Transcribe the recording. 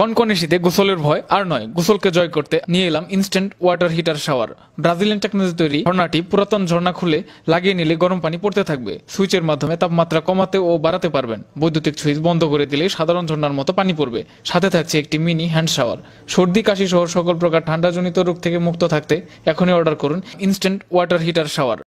কনকনে শীতে গোসলের ভয় আর নয় গোসলকে জয় করতে নিয়ে এলাম instant water heater shower Brazilian technology তৈরি ঝর্ণাটি পুরাতন ঝর্ণা খুলে লাগিয়ে নিলে গরম পানি পড়তে থাকবে সুইচের মাধ্যমে তাপমাত্রা কমাতে ও বাড়াতে পারবেন বৈদ্যুতিক সুইচ বন্ধ করে দিলে সাধারণ ঝর্ণার মতো পানি পড়বে সাথে থাকছে একটি মিনি হ্যান্ড শাওয়ার সর্দি কাশি সহ সকল প্রকার ঠান্ডাজনিত রোগ থেকে মুক্ত থাকতে এখনই অর্ডার করুন ইনস্ট্যান্ট ওয়াটার হিটার শাওয়ার